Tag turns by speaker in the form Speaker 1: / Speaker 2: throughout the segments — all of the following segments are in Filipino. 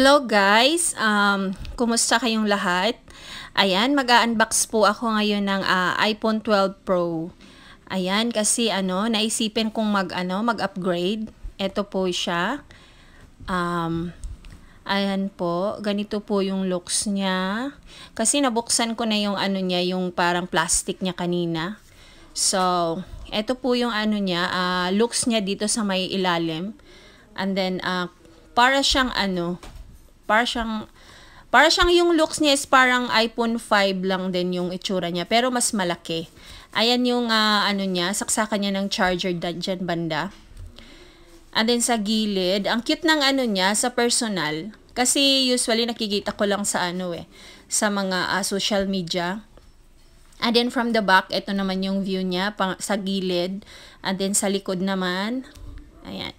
Speaker 1: Hello guys, um, kumusta kayong lahat? Ayan, mag-unbox po ako ngayon ng uh, iPhone 12 Pro. Ayan, kasi ano, naisipin kong mag, ano, mag-upgrade. Ito po siya. Um, ayan po, ganito po yung looks niya. Kasi nabuksan ko na yung ano niya, yung parang plastic niya kanina. So, ito po yung ano niya, uh, looks niya dito sa may ilalim. And then, uh, para siyang ano, para siyang para siyang yung looks niya is parang iPhone 5 lang din yung itsura niya pero mas malaki. Ayan yung uh, ano niya, saksakan niya ng charger diyan banda. And then sa gilid, ang cute ng ano niya sa personal kasi usually nakikita ko lang sa ano eh sa mga uh, social media. And then from the back, ito naman yung view niya pang, sa gilid. And then sa likod naman, ayan.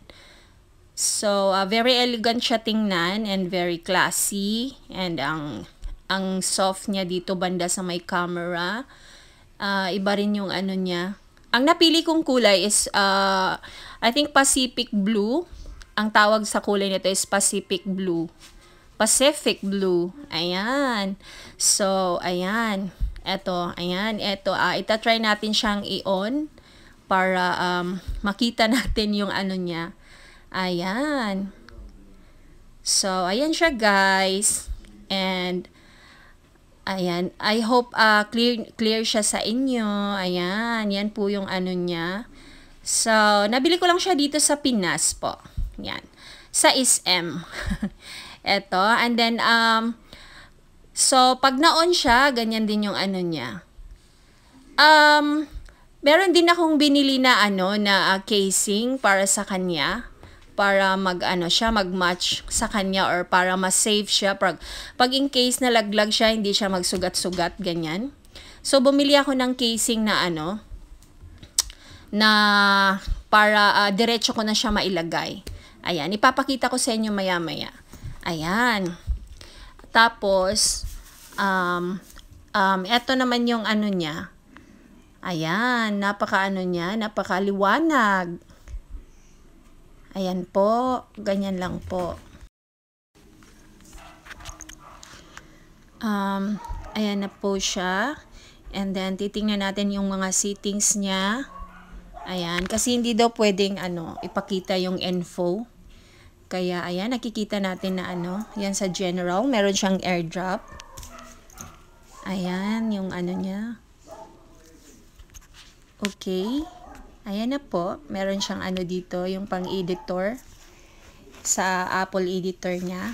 Speaker 1: So, uh, very elegant siya tingnan and very classy. And ang, ang soft niya dito banda sa may camera. Uh, iba rin yung ano niya. Ang napili kong kulay is, uh, I think Pacific Blue. Ang tawag sa kulay nito is Pacific Blue. Pacific Blue. Ayan. So, ayan. Eto, ayan. Eto, uh, ita-try natin siyang i-on para um, makita natin yung ano niya Ayan. So, ayan siya guys. And, ayan. I hope uh, clear, clear siya sa inyo. Ayan. Yan po yung ano niya. So, nabili ko lang siya dito sa Pinas po. Yan. Sa SM. Ito. And then, um, so, pag naon siya, ganyan din yung ano niya. Um, meron din akong binili na ano, na uh, casing para sa kanya para mag ano siya magmatch sa kanya or para mas safe siya pag, pag in case na laglag siya hindi siya magsugat-sugat ganyan. So bumili ako ng casing na ano na para uh, diretso ko na siya mailagay. Ayan, ipapakita ko sa inyo maya-maya. Ayan. Tapos um um eto naman yung ano niya. Ayan, napaka ano niya, napakaliwanag. Ayan po, ganyan lang po. Um, ayan na po siya. And then, titingnan natin yung mga settings niya. Ayan, kasi hindi daw pwedeng ano, ipakita yung info. Kaya, ayan, nakikita natin na ano, yan sa general, meron siyang airdrop. Ayan, yung ano niya. Okay. Ayan na po. Meron siyang ano dito, yung pang-editor sa Apple editor niya.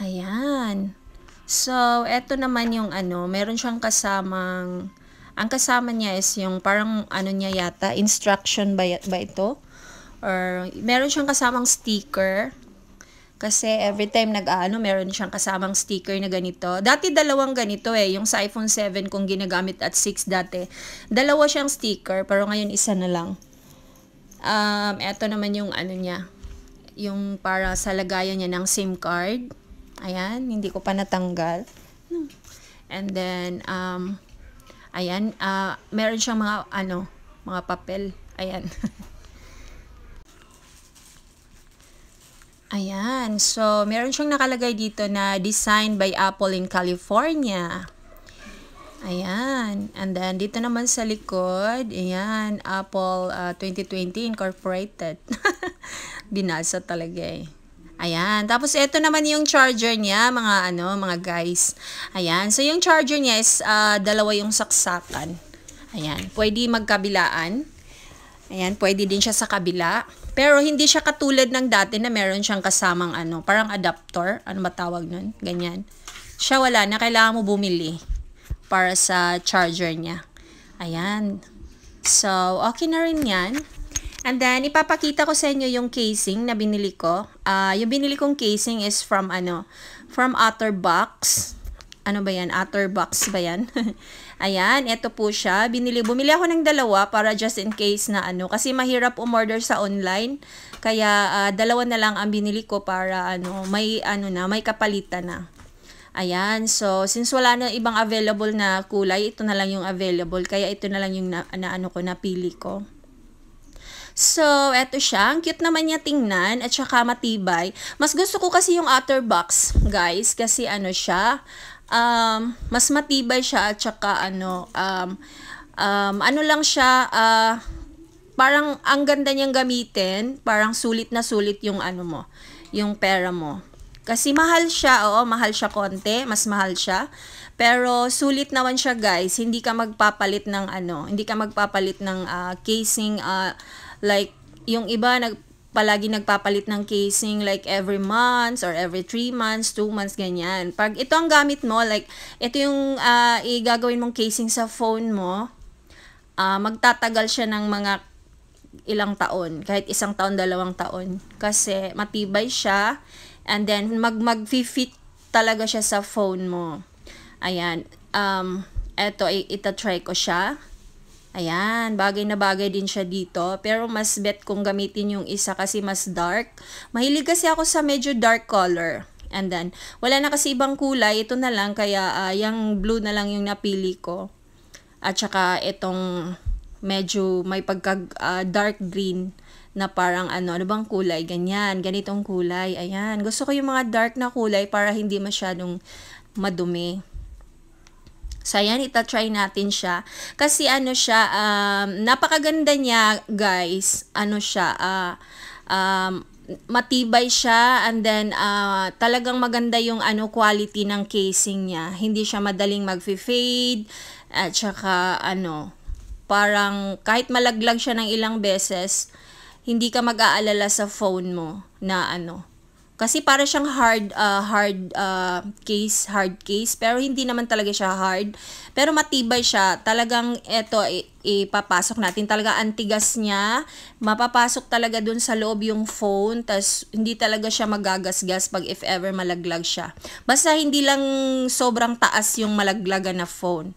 Speaker 1: Ayan. So, eto naman yung ano, meron siyang kasamang, ang kasama niya is yung parang ano niya yata, instruction ba, ba ito? Or, meron siyang kasamang sticker kasi every time nag-ano, meron siyang kasamang sticker na ganito. Dati dalawang ganito eh. Yung sa iPhone 7 kung ginagamit at 6 dati. Dalawa siyang sticker, pero ngayon isa na lang. Um, eto naman yung ano niya. Yung para sa lagayan niya ng SIM card. Ayan, hindi ko pa natanggal. And then, um, ayan, uh, meron siyang mga, ano, mga papel. Ayan. Ayan. So, meron siyang nakalagay dito na designed by Apple in California. Ayan. And then, dito naman sa likod, ayan, Apple uh, 2020 Incorporated. Binasa talaga eh. Ayan. Tapos, ito naman yung charger niya, mga ano, mga guys. Ayan. So, yung charger niya is uh, dalawa yung saksakan. Ayan. Pwede magkabilaan. Ayan, pwede din siya sa kabila. Pero hindi siya katulad ng dati na meron siyang kasamang ano, parang adapter. Ano matawag nun? Ganyan. Siya wala na, kailangan mo bumili para sa charger niya. Ayan. So, okay na rin yan. And then, ipapakita ko sa inyo yung casing na binili ko. Uh, yung binili kong casing is from, ano, from Otterbox. Ano ba yan? Otterbox ba yan? Ayan, ito po siya. Binili, bumili ako ng dalawa para just in case na ano. Kasi mahirap umorder sa online. Kaya uh, dalawa na lang ang binili ko para ano, may ano na, may kapalitan na. Ayan, so since wala na ibang available na kulay, ito na lang yung available. Kaya ito na lang yung na, na ano ko, napili ko. So, eto siya. Ang cute naman niya tingnan at saka matibay. Mas gusto ko kasi yung outer box, guys. Kasi ano siya, um, mas matibay siya at saka ano, um, um, ano lang siya, uh, parang ang ganda niyang gamitin, parang sulit na sulit yung ano mo, yung pera mo. Kasi mahal siya, oo, mahal siya konti, mas mahal siya. Pero sulit naman siya guys, hindi ka magpapalit ng ano, hindi ka magpapalit ng uh, casing uh, like yung iba nag palagi nagpapalit ng casing like every months or every 3 months, 2 months, ganyan. Pag ito ang gamit mo, like ito yung uh, igagawin mong casing sa phone mo, uh, magtatagal siya ng mga ilang taon, kahit isang taon, dalawang taon. Kasi matibay siya and then mag fit talaga siya sa phone mo. Ayan. Um, eto, ita ko siya. Ayan, bagay na bagay din siya dito. Pero mas bet kong gamitin yung isa kasi mas dark. Mahilig kasi ako sa medyo dark color. And then, wala na kasi ibang kulay. Ito na lang, kaya uh, yung blue na lang yung napili ko. At saka itong medyo may pagka uh, dark green na parang ano, ano bang kulay, ganyan, ganitong kulay, ayan. Gusto ko yung mga dark na kulay para hindi masyadong madumi. So, ayan, itatry natin siya. Kasi ano siya, um, napakaganda niya, guys. Ano siya, uh, um, matibay siya and then uh, talagang maganda yung ano quality ng casing niya. Hindi siya madaling magfi-fade at saka ano, parang kahit malaglag siya ng ilang beses, hindi ka mag-aalala sa phone mo na ano, kasi para siyang hard uh, hard uh, case, hard case pero hindi naman talaga siya hard. Pero matibay siya. Talagang ito ipapasok natin talaga antigas niya. Mapapasok talaga dun sa loob yung phone tas hindi talaga siya magagasgas pag if ever malaglag siya. Basta hindi lang sobrang taas yung malaglagan na phone.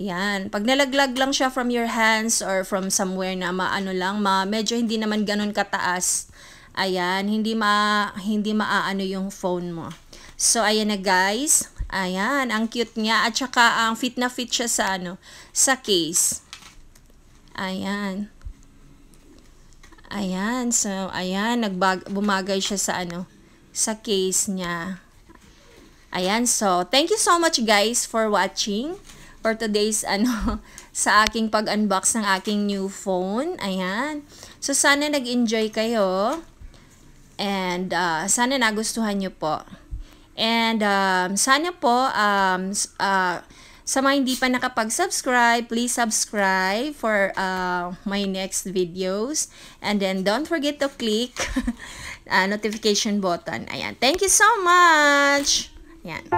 Speaker 1: Yan. Pag nalaglag lang siya from your hands or from somewhere na maano lang, ma medyo hindi naman ganun kataas, Ayan, hindi ma hindi maaano yung phone mo. So ayan na guys. Ayan, ang cute niya at saka ang fit na fit siya sa ano, sa case. Ayan. Ayan, so ayan, nagbag bumagay siya sa ano, sa case niya. Ayan, so thank you so much guys for watching for today's ano sa aking pag-unbox ng aking new phone. Ayan. So sana nag-enjoy kayo. And uh, sana nagustuhan nyo po. And um, sana po, um, uh, sa mga hindi pa nakapag-subscribe, please subscribe for uh, my next videos. And then, don't forget to click uh, notification button. Ayan. Thank you so much! Ayan.